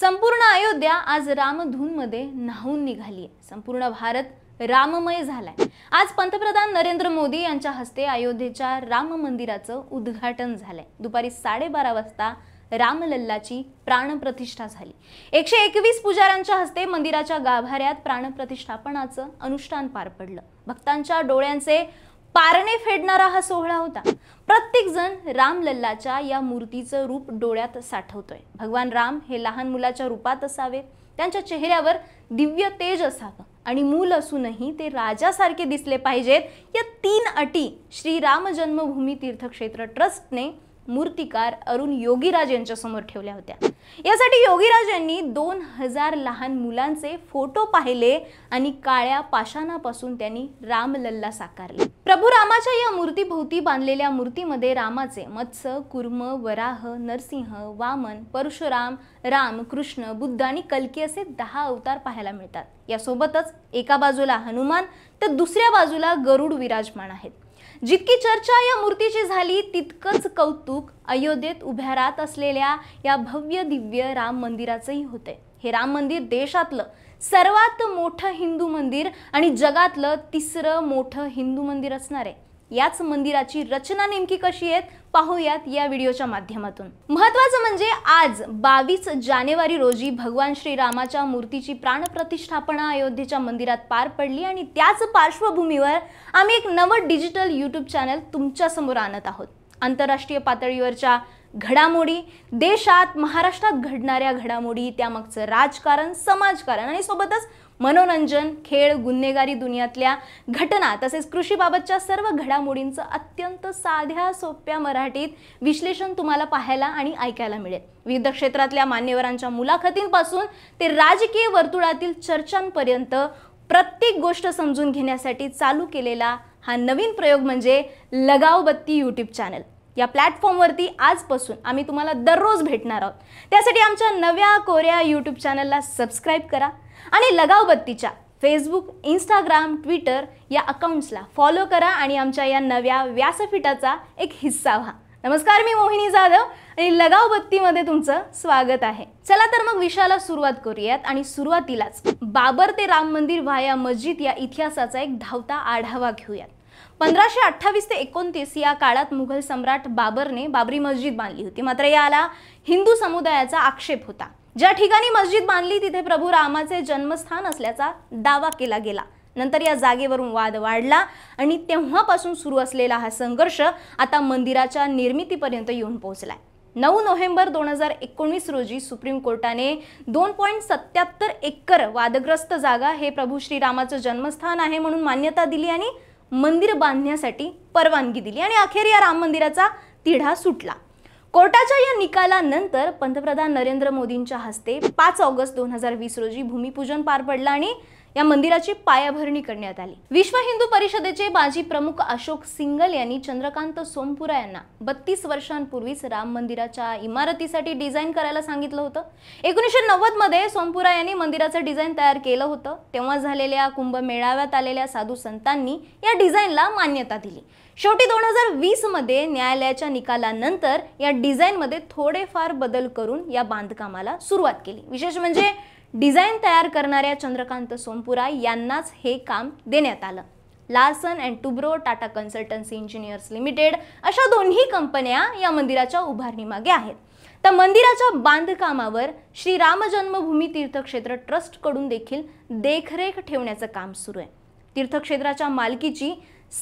संपूर्ण अयोध्या आज रामधूनमध्ये न्हावून निघाली आहे संपूर्ण भारत राममय झालाय आज पंतप्रधान नरेंद्र मोदी यांच्या हस्ते अयोध्येच्या राम मंदिराचं उद्घाटन झालंय दुपारी साडेबारा वाजता रामलल्लाची प्राणप्रतिष्ठा झाली एकशे एकवीस पुजाऱ्यांच्या हस्ते मंदिराच्या गाभाऱ्यात प्राणप्रतिष्ठापनाचं अनुष्ठान पार पडलं भक्तांच्या डोळ्यांचे पारणे फेडणारा हा सोहळा होता प्रत्येकजण रामलल्लाच्या या मूर्तीचं रूप डोळ्यात साठवतोय भगवान राम हे लहान मुलाच्या रूपात असावेत त्यांच्या चेहऱ्यावर दिव्य तेज असावं आणि मूल असूनही ते राजासारखे दिसले पाहिजेत या तीन अटी श्री राम जन्मभूमी तीर्थक्षेत्र ट्रस्टने मूर्तिकार अरुण योगीराज यांच्यासमोर ठेवल्या होत्या यासाठी योगीराज यांनी दोन हजार लहान मुलांचे फोटो पाहिले आणि काळ्या पाषाणापासून त्यांनी रामलल्ला साकारले प्रभू रामाच्या या मूर्तीभोवती बांधलेल्या मूर्तीमध्ये रामाचे मत्स्य कुर्म वराह नरसिंह वामन परशुराम राम कृष्ण बुद्ध आणि कल्की असे दहा अवतार पाहायला मिळतात यासोबतच एका बाजूला हनुमान तर दुसऱ्या बाजूला गरुड विराजमान आहेत जितकी चर्चा या मूर्तीची झाली तितकंच कौतुक अयोध्येत उभ्या राहत असलेल्या या भव्य दिव्य राम मंदिराचंही होते हे राम मंदिर देशातलं सर्वात मोठं हिंदू मंदिर आणि जगातलं तिसरं मोठं हिंदू मंदिर असणार आहे याच मंदिराची रचना नेमकी कशी आहेत पाहूयात या व्हिडिओच्या माध्यमातून महत्वाचं म्हणजे आज बावीस जानेवारी रोजी भगवान श्रीरामाच्या मूर्तीची प्राणप्रतिष्ठापना अयोध्येच्या मंदिरात पार पडली आणि त्याच पार्श्वभूमीवर आम्ही एक नवं डिजिटल यूट्यूब चॅनल तुमच्यासमोर आणत आहोत आंतरराष्ट्रीय पातळीवरच्या घडामोडी देशात महाराष्ट्रात घडणाऱ्या घडामोडी त्यामागचं राजकारण समाजकारण आणि सोबतच मनोरंजन खेळ गुन्हेगारी दुनियातल्या घटना तसेच कृषीबाबतच्या सर्व घडामोडींचं अत्यंत साध्या सोप्या मराठीत विश्लेषण तुम्हाला पाहायला आणि ऐकायला मिळेल विविध क्षेत्रातल्या मान्यवरांच्या मुलाखतींपासून ते राजकीय वर्तुळातील चर्चांपर्यंत प्रत्येक गोष्ट समजून घेण्यासाठी चालू केलेला हा नवीन प्रयोग म्हणजे लगावबत्ती यूट्यूब चॅनल या प्लॅटफॉर्मवरती आजपासून आम्ही तुम्हाला दररोज भेटणार आहोत त्यासाठी आमच्या नव्या कोऱ्या यूट्यूब चॅनलला सबस्क्राईब करा आणि लगावबत्तीच्या फेसबुक इंस्टाग्राम ट्विटर या अकाउंट्सला फॉलो करा आणि आमच्या या नव्या व्यासपीठाचा एक हिस्सा व्हा नमस्कार मी मोहिनी जाधव आणि लगाव बत्तीमध्ये तुमचं स्वागत आहे चला तर मग विषयाला सुरुवात करूयात आणि सुरुवातीलाच बाबर ते राम मंदिर व्हाया मस्जिद या इतिहासाचा एक धावता आढावा घेऊयात पंधराशे अठ्ठावीस ते एकोणतीस या काळात मुघल सम्राट बाबरने बाबरी मस्जिद बांधली होती मात्र याला हिंदू समुदायाचा आक्षेप होता ज्या ठिकाणी मस्जिद बांधली तिथे प्रभू रामाचे जन्मस्थान असल्याचा दावा केला गेला नंतर या जागेवरून वाद वाढला आणि तेव्हापासून सुरू असलेला हा संघर्ष आता मंदिराच्या निर्मितीपर्यंत येऊन पोहोचलाय नऊ नोव्हेंबर दोन हजार एकोणीस रोजी सुप्रीम कोर्टाने दोन पॉईंट सत्याहत्तर एकर वादग्रस्त जागा हे प्रभू श्रीरामाचं जन्मस्थान आहे म्हणून मान्यता दिली आणि मंदिर बांधण्यासाठी परवानगी दिली आणि अखेर या राम मंदिराचा तिढा सुटला कोर्टाच्या या निकालानंतर पंतप्रधान नरेंद्र मोदींच्या हस्ते पाच ऑगस्ट दोन हजार वीस रोजी भूमिपूजन पार पडला आणि या मंदिराची पायाभरणी करण्यात आली विश्व हिंदू परिषदेचे माजी प्रमुख अशोक सिंगल यांनी चंद्रकांत सोमपुरा यांना बत्तीस वर्षांपूर्वीच राम मंदिराच्या इमारतीसाठी डिझाईन करायला सांगितलं होतं एकोणीसशे नव्वद मध्ये सोमपुरा यांनी मंदिराचं डिझाईन तयार केलं होतं तेव्हा झालेल्या कुंभ मेळाव्यात आलेल्या साधू संतांनी या डिझाईनला मान्यता दिली शेवटी दोन हजार वीस मध्ये न्यायालयाच्या निकालानंतर या डिझाईनमध्ये थोडेफार बदल करून या बांधकामाला सुरुवात केली विशेष म्हणजे डिझाईन तयार करणाऱ्या चंद्रकांत सोमपुरा यांनाच हे काम देण्यात आलं Larsen and Toubro Tata Consultancy Engineers Limited अशा दोन्ही कंपन्या या मंदिराच्या उभारणीमागे आहेत तर मंदिराच्या बांधकामावर श्री राम जन्मभूमी तीर्थक्षेत्र ट्रस्टकडून देखील देखरेख ठेवण्याचं काम सुरू आहे तीर्थक्षेत्राच्या मालकीची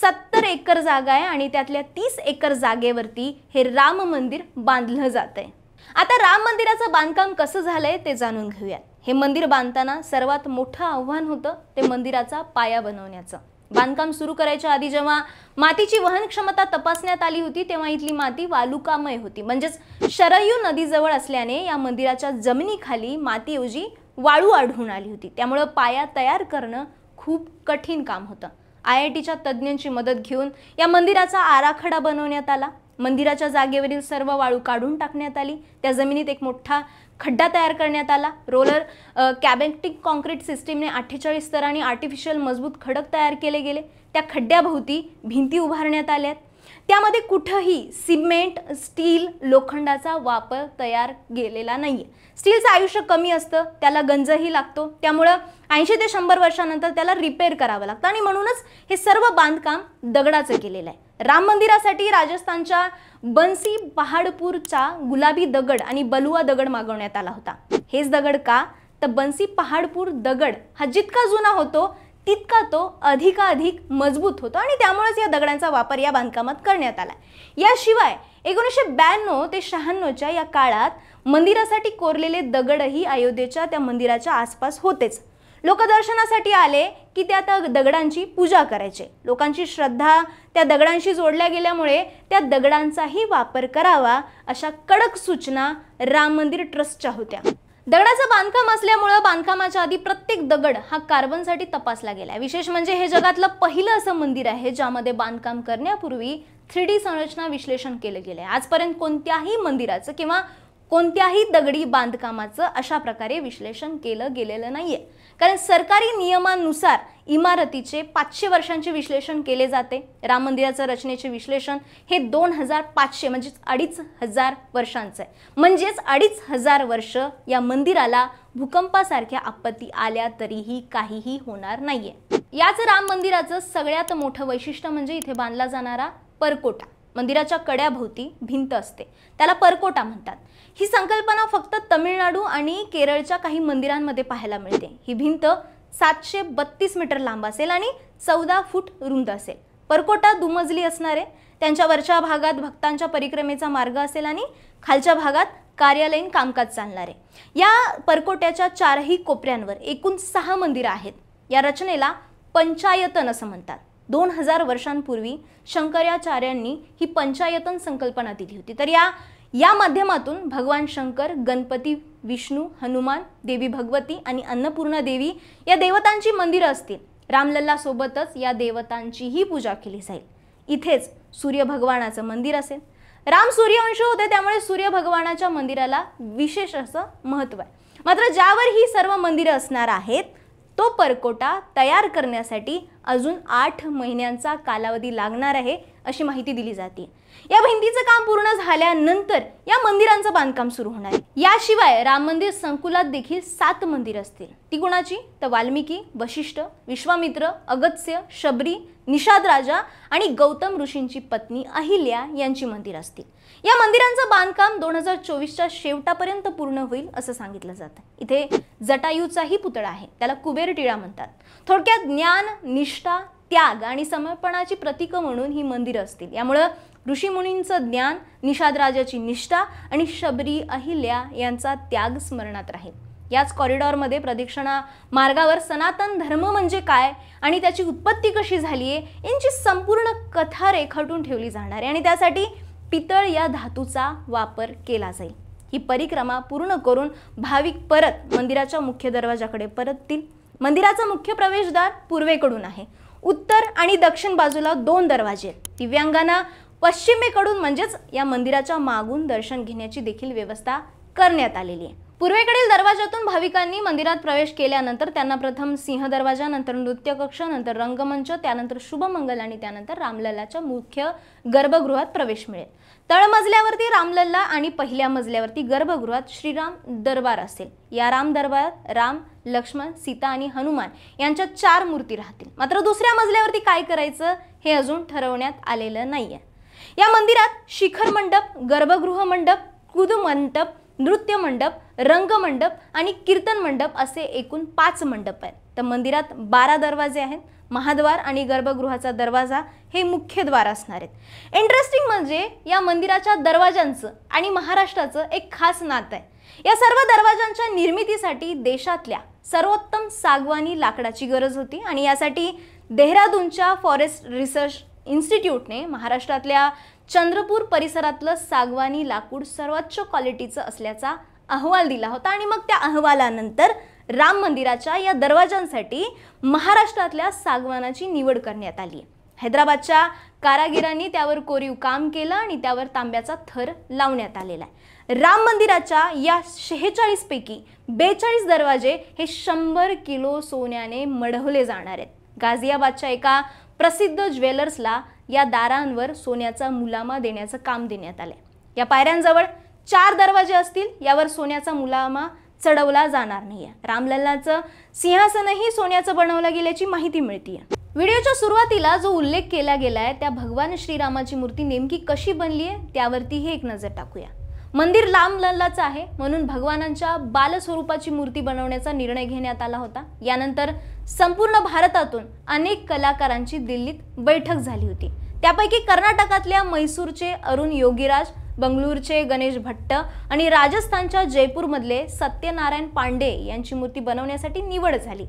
सत्तर एकर जागा आहे आणि त्यातल्या तीस एकर जागेवरती हे राम मंदिर बांधलं जात आहे आता राम मंदिराचं बांधकाम कसं झालंय ते जाणून घेऊयात हे मंदिर बांधताना सर्वात मोठं आव्हान होतं ते मंदिराचा पाया बनवण्याचं बांधकाम सुरू करायच्या आधी जेव्हा मातीची वहन क्षमता तपासण्यात आली होती तेव्हा इथली माती वालुकामय होती म्हणजेच शरयू नदीजवळ असल्याने या मंदिराच्या जमिनीखाली मातीऐवजी वाळू आढळून आली होती त्यामुळं पाया तयार करणं खूप कठीण काम होतं आय आय टीच्या तज्ज्ञांची मदत घेऊन या मंदिराचा आराखडा बनवण्यात आला मंदिराच्या जागेवरील सर्व वाळू काढून टाकण्यात आली त्या जमिनीत एक मोठा खड्डा तयार करण्यात आला रोलर कॅबेटिक कॉन्क्रीट सिस्टीमने अठ्ठेचाळीस स्तरांनी आर्टिफिशियल मजबूत खडक तयार केले गेले त्या खड्ड्याभोवती भिंती उभारण्यात आल्यात त्यामध्ये कुठंही सिमेंट स्टील लोखंडाचा वापर तयार गेलेला नाही आहे स्टीलचं आयुष्य कमी असतं त्याला गंजही लागतो त्यामुळं ऐंशी ते शंभर वर्षानंतर त्याला रिपेअर करावं लागतं आणि म्हणूनच हे सर्व बांधकाम दगडाचं केलेलं आहे राम मंदिरासाठी राजस्थानच्या बन्सी पहाडपूरचा गुलाबी दगड आणि बलुआ दगड मागवण्यात आला होता हेच दगड का तर बन्सी पहाडपूर दगड हा जितका जुना होतो तितका तो अधिकाधिक मजबूत होतो आणि त्यामुळेच या दगडांचा वापर या बांधकामात करण्यात आला याशिवाय एकोणीसशे ब्याण्णव ते शहाण्णवच्या या काळात मंदिरासाठी कोरलेले दगडही अयोध्येच्या त्या मंदिराच्या आसपास होतेच लोक दर्शनासाठी आले की त्या त्या दगडांची पूजा करायचे लोकांची श्रद्धा त्या दगडांशी जोडल्या गेल्यामुळे त्या दगडांचाही वापर करावा अशा कडक सूचना राम मंदिर ट्रस्टच्या होत्या दगडाचं बांधकाम असल्यामुळं बांधकामाच्या आधी प्रत्येक दगड हा कार्बनसाठी तपासला गेला विशेष म्हणजे हे जगातलं पहिलं असं मंदिर आहे ज्यामध्ये बांधकाम करण्यापूर्वी थ्री डी संरचना विश्लेषण केलं गेलं आजपर्यंत कोणत्याही मंदिराचं किंवा कोणत्याही दगडी बांधकामाचं अशा प्रकारे विश्लेषण केलं गेलेलं नाहीये कारण सरकारी नियमानुसार इमारतीचे पाचशे वर्षांचे विश्लेषण केले जाते राम मंदिराचं रचनेचे विश्लेषण हे दोन हजार पाचशे म्हणजेच अडीच हजार वर्षांचं आहे म्हणजेच अडीच हजार वर्ष या मंदिराला भूकंपासारख्या आपत्ती आल्या तरीही काहीही होणार नाहीये याच राम मंदिराचं सगळ्यात मोठं वैशिष्ट्य म्हणजे इथे बांधला जाणारा परकोटा मंदिराच्या कड्याभोवती भिंत असते त्याला परकोटा म्हणतात ही संकल्पना फक्त तमिळनाडू आणि केरळच्या काही मंदिरांमध्ये पाहायला मिळते ही भिंत सातशे बत्तीस मीटर लांब असेल आणि चौदा फूट रुंद असेल परकोटा दुमजली असणारे त्यांच्या वरच्या भागात भक्तांच्या परिक्रमेचा मार्ग असेल आणि खालच्या भागात कार्यालयीन कामकाज चालणार आहे या परकोट्याच्या चारही कोपऱ्यांवर एकूण सहा मंदिरं आहेत या रचनेला पंचायतन असं म्हणतात दोन हजार वर्षांपूर्वी शंकराचार्यांनी ही पंचायतन संकल्पना दिली होती तर या या माध्यमातून भगवान शंकर गणपती विष्णू हनुमान देवी भगवती आणि अन्नपूर्णा देवी या देवतांची मंदिरं असतील रामलल्लासोबतच या देवतांचीही पूजा केली जाईल इथेच सूर्य भगवानाचं मंदिर असेल राम सूर्यवंश होते त्यामुळे सूर्य भगवानाच्या मंदिराला विशेष असं महत्त्व आहे मात्र ज्यावर ही सर्व मंदिरं असणार आहेत तो परकोटा तयार करण्यासाठी अजून आठ महिन्यांचा कालावधी लागणार आहे अशी माहिती दिली जाते या भिंतीचं काम पूर्ण झाल्यानंतर या मंदिरांचं बांधकाम सुरू होणार आहे याशिवाय राम मंदिर संकुलात देखील सात मंदिर असतील ती कोणाची तर वाल्मिकी वशिष्ठ विश्वामित्र अगत्स्य शबरी निषाद राजा आणि गौतम ऋषींची पत्नी अहिल्या यांची मंदिर असतील या मंदिरांचं बांधकाम दोन हजार चोवीसच्या शेवटापर्यंत पूर्ण होईल असं सांगितलं जातं इथे जटायूचाही पुतळा आहे त्याला कुबेर टिळा म्हणतात थोडक्यात ज्ञान निष्ठा त्याग आणि समर्पणाची प्रतीकं म्हणून ही मंदिरं असतील यामुळं ऋषीमुनींचं ज्ञान निषादराजाची निष्ठा आणि शबरी अहिल्या यांचा त्याग स्मरणात राहील याच कॉरिडॉरमध्ये प्रदक्षिणा मार्गावर सनातन धर्म म्हणजे काय आणि त्याची उत्पत्ती कशी झाली आहे यांची संपूर्ण कथा रेखाटून ठेवली जाणार आहे आणि त्यासाठी पितळ या धातूचा वापर केला जाईल ही परिक्रमा पूर्ण करून भाविक परत मंदिराच्या मुख्य दरवाजाकडे परततील मंदिराचा मुख्य प्रवेशद्वार पूर्वेकडून आहे उत्तर आणि दक्षिण बाजूला दोन दरवाजे दिव्यांगांना पश्चिमेकडून म्हणजेच या मंदिराच्या मागून दर्शन घेण्याची देखील व्यवस्था करण्यात आलेली आहे पूर्वेकडील दरवाजातून भाविकांनी मंदिरात प्रवेश केल्यानंतर त्यांना प्रथम सिंह दरवाजा नंतर नृत्य कक्ष नंतर रंगमंच त्यानंतर शुभमंगल आणि त्यानंतर रामलल्लाच्या मुख्य गर्भगृहात प्रवेश मिळेल तळमजल्यावरती रामलल्ला आणि पहिल्या मजल्यावरती गर्भगृहात श्रीराम दरबार असेल या राम दरबारात राम लक्ष्मण सीता आणि हनुमान यांच्या चार मूर्ती राहतील मात्र दुसऱ्या मजल्यावरती काय करायचं हे अजून ठरवण्यात आलेलं नाहीये या मंदिरात शिखर मंडप गर्भगृह मंडप मंडप नृत्य मंडप रंगमंडप आणि कीर्तन मंडप असे एकूण पाच मंडप आहेत तर मंदिरात बारा दरवाजे आहेत महाद्वार आणि गर्भगृहाचा दरवाजा हे मुख्य द्वार असणार आहेत इंटरेस्टिंग म्हणजे या मंदिराच्या दरवाजांचं आणि महाराष्ट्राचं एक खास नातं आहे या सर्व दरवाजांच्या निर्मितीसाठी देशातल्या सर्वोत्तम सागवानी लाकडाची गरज होती आणि यासाठी देहरादूनच्या फॉरेस्ट रिसर्च इन्स्टिट्यूटने महाराष्ट्रातल्या चंद्रपूर परिसरातलं सागवानी लाकूड सर्वोच्च क्वालिटीचं असल्याचा अहवाल दिला होता आणि मग त्या अहवालानंतर राम मंदिराच्या या दरवाजांसाठी महाराष्ट्रातल्या सागवानाची निवड करण्यात आली हैदराबादच्या कारागिरांनी त्यावर कोरीव काम केलं आणि त्यावर तांब्याचा थर लावण्यात आलेला आहे राम मंदिराच्या या शेहेचाळीसपैकी बेचाळीस दरवाजे हे शंभर किलो सोन्याने मढवले जाणार आहेत गाझियाबादच्या एका प्रसिद्ध ज्वेलर्सला या दारांवर सोन्याचा मुलामा देण्याचं काम देण्यात आलं या पायऱ्यांजवळ चार दरवाजे असतील यावर सोन्याचा मुलामा चढवला जाणार नाही रामलल्लाचं सिंहासनही सोन्याचं बनवलं गेल्याची माहिती मिळते व्हिडिओच्या सुरुवातीला जो उल्लेख केला गेलाय त्या भगवान श्रीरामाची मूर्ती नेमकी कशी बनली आहे त्यावरती ही एक नजर टाकूया मंदिर लांब आहे म्हणून भगवानांच्या बालस्वरूपाची मूर्ती बनवण्याचा निर्णय घेण्यात आला होता यानंतर संपूर्ण भारतातून अनेक कलाकारांची दिल्लीत बैठक झाली होती त्यापैकी कर्नाटकातल्या मैसूरचे अरुण योगीराज बंगळूरचे गणेश भट्ट आणि राजस्थानच्या जयपूरमधले सत्यनारायण पांडे यांची मूर्ती बनवण्यासाठी निवड झाली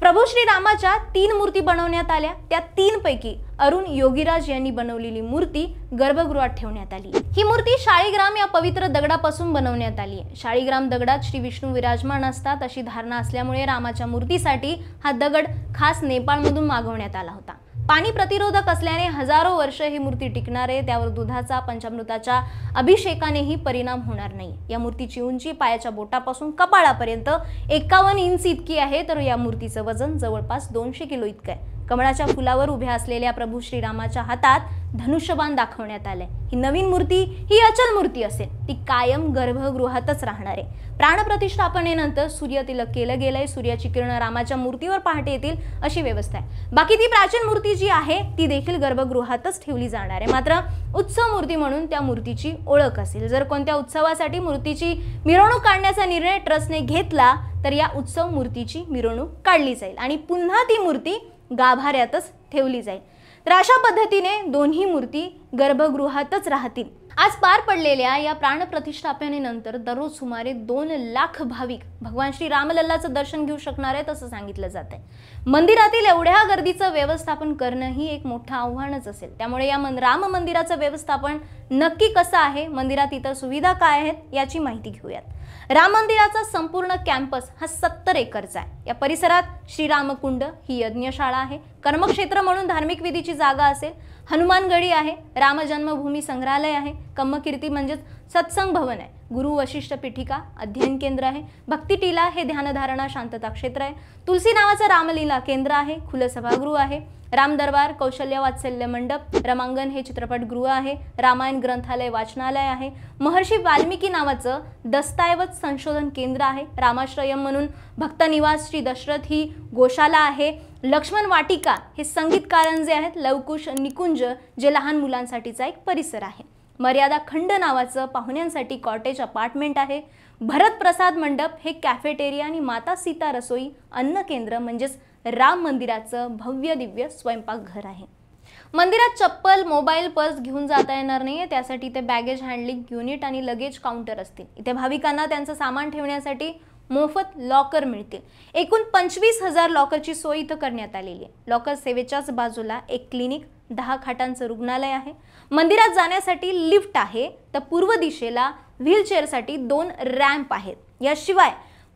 प्रभू श्रीरामाच्या तीन मूर्ती बनवण्यात आल्या त्या तीन पैकी अरुण योगीराज यांनी बनवलेली मूर्ती गर्भगृहात ठेवण्यात आली ही मूर्ती शाळीग्राम या पवित्र दगडापासून बनवण्यात आली आहे शाळीग्राम दगडात श्री विष्णू विराजमान असतात अशी धारणा असल्यामुळे रामाच्या मूर्तीसाठी हा दगड खास नेपाळमधून मागवण्यात आला होता पाणी प्रतिरोधक असल्याने हजारो वर्ष ही मूर्ती टिकणार आहे त्यावर दुधाचा पंचामृताच्या अभिषेकानेही परिणाम होणार नाही या मूर्तीची उंची पायाच्या बोटापासून कपाळापर्यंत एकावन्न इंच इतकी आहे तर या मूर्तीचं वजन जवळपास दोनशे किलो इतकं आहे कमळाच्या फुलावर उभ्या असलेल्या प्रभू श्रीरामाच्या हातात धनुष्यबाण दाखवण्यात आलंय ही नवीन मूर्ती ही अचल मूर्ती असेल ती कायम गर्भगृहातच राहणार आहे प्राणप्रतिष्ठापनेनंतर सूर्य तिलक केलं गेलंय सूर्याची किरण रामाच्या मूर्तीवर पहाटे येतील अशी व्यवस्था आहे बाकी ती प्राचीन मूर्ती जी आहे ती देखील गर्भगृहातच ठेवली जाणार आहे मात्र उत्सव मूर्ती म्हणून त्या मूर्तीची ओळख असेल जर कोणत्या उत्सवासाठी मूर्तीची मिरवणूक काढण्याचा निर्णय ट्रस्टने घेतला तर या उत्सव मूर्तीची मिरवणूक काढली जाईल आणि पुन्हा ती मूर्ती गाभाऱ्यातच ठेवली जाईल तर अशा पद्धतीने दोन्ही मूर्ती गर्भगृहातच राहतील आज पार पडलेल्या या प्राणप्रतिष्ठापनेनंतर दररोज सुमारे दोन लाख भाविक भगवान श्री रामलल्लाचं दर्शन घेऊ शकणार आहेत असं सांगितलं जात आहे मंदिरातील एवढ्या गर्दीचं व्यवस्थापन करणं ही एक मोठं आव्हानच असेल त्यामुळे या मन राम मंदिराचं व्यवस्थापन नक्की कसं आहे मंदिरात इतर सुविधा काय आहेत याची माहिती घेऊयात राम मंदिराचा संपूर्ण कॅम्पस हा सत्तर एकरचा आहे या परिसरात श्रीरामकुंड ही यज्ञशाळा आहे कर्मक्षेत्र म्हणून धार्मिक विधीची जागा असेल हनुमानगडी आहे रामजन्मभूमी संग्रहालय आहे कम्मकीर्ती म्हणजेच सत्संग भवन आहे गुरु वशिष्ठ पीठिका अध्ययन केंद्र आहे भक्ती टीला हे ध्यानधारणा शांतता क्षेत्र आहे तुलसी नावाचं रामलीला केंद्र आहे खुलं सभागृह आहे राम दरबार कौशल्य वात्सल्य मंडप रमांगण हे चित्रपटगृह आहे रामायण ग्रंथालय वाचनालय आहे महर्षी वाल्मिकी नावाचं दस्ताऐवज संशोधन केंद्र आहे रामाश्रयम म्हणून भक्तनिवास श्री दशरथ ही गोशाला आहे लक्ष्मण वाटिका हे संगीत जे आहेत लवकुश निकुंज जे लहान मुलांसाठीचा एक परिसर आहे मर्यादा खंड नावाचं पाहुण्यांसाठी कॉटेज अपार्टमेंट आहे भरत प्रसाद मंडप हे कॅफेटेरिया आणि माता सीता रसोई अन्न केंद्र म्हणजेच राम मंदिराचं भव्य दिव्य स्वयंपाकघर आहे मंदिरात चप्पल मोबाईल पर्स घेऊन जाता येणार नाहीये त्यासाठी इथे बॅगेज हँडलिंग युनिट आणि लगेज काउंटर असतील इथे भाविकांना त्यांचं सामान ठेवण्यासाठी मोफत लॉकर मिळतील एकूण पंचवीस हजार लॉकरची सोय इथं करण्यात आलेली आहे लॉकर सेवेच्याच बाजूला एक क्लिनिक दहा खाटांचं रुग्णालय आहे मंदिरात जाण्यासाठी लिफ्ट आहे तर पूर्व दिशेला व्हीलचेअरसाठी दोन रॅम्प आहेत याशिवाय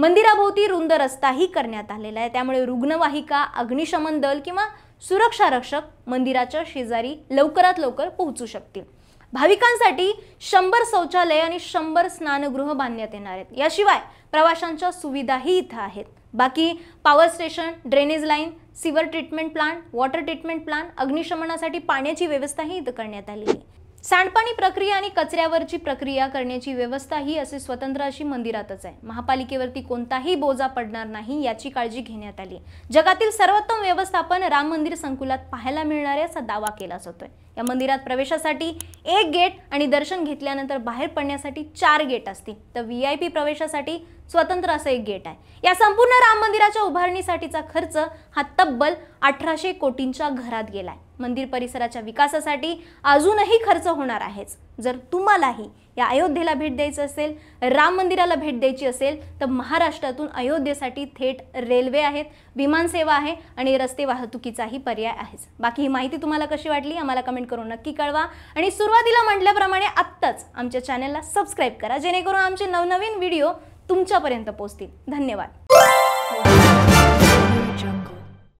मंदिराभोवती रुंद रस्ताही करण्यात आलेला आहे त्यामुळे रुग्णवाहिका अग्निशमन दल किंवा सुरक्षा रक्षक मंदिराच्या शेजारी लवकरात लवकर पोहोचू शकतील भाविकांसाठी शंभर शौचालय आणि शंभर स्नानगृह बांधण्यात येणार आहेत याशिवाय प्रवाशांच्या सुविधाही इथं आहेत बाकी power station drainage line sewer treatment plant water treatment plant अग्निशमनासाठी पाण्याची व्यवस्थाही इथं करण्यात आली आहे सांडपाणी प्रक्रिया आणि कचऱ्यावरची प्रक्रिया करण्याची व्यवस्था ही असे स्वतंत्र अशी मंदिरातच आहे महापालिकेवरती कोणताही बोजा पडणार नाही याची काळजी घेण्यात आली जगातील सर्वोत्तम व्यवस्थापन राम मंदिर संकुलात पाहायला मिळणार असा दावा केला जातोय या मंदिरात प्रवेशासाठी एक गेट आणि दर्शन घेतल्यानंतर बाहेर पडण्यासाठी चार गेट असतील तर व्ही प्रवेशासाठी स्वतंत्र असं एक गेट आहे या संपूर्ण राम मंदिराच्या उभारणीसाठीचा खर्च हा तब्बल अठराशे कोटींच्या घरात गेलाय मंदिर परिसराच्या विकासासाठी अजूनही खर्च होणार आहेच जर तुम्हालाही या अयोध्येला भेट द्यायचं असेल राम मंदिराला भेट द्यायची असेल तर महाराष्ट्रातून अयोध्येसाठी थेट रेल्वे आहेत विमानसेवा आहे आणि रस्ते वाहतुकीचाही पर्याय आहेच बाकी ही माहिती तुम्हाला कशी वाटली आम्हाला कमेंट करून नक्की कळवा आणि सुरुवातीला म्हटल्याप्रमाणे आत्ताच आमच्या चॅनलला सबस्क्राईब करा जेणेकरून आमचे नवनवीन व्हिडिओ तुमच्यापर्यंत पोचतील धन्यवाद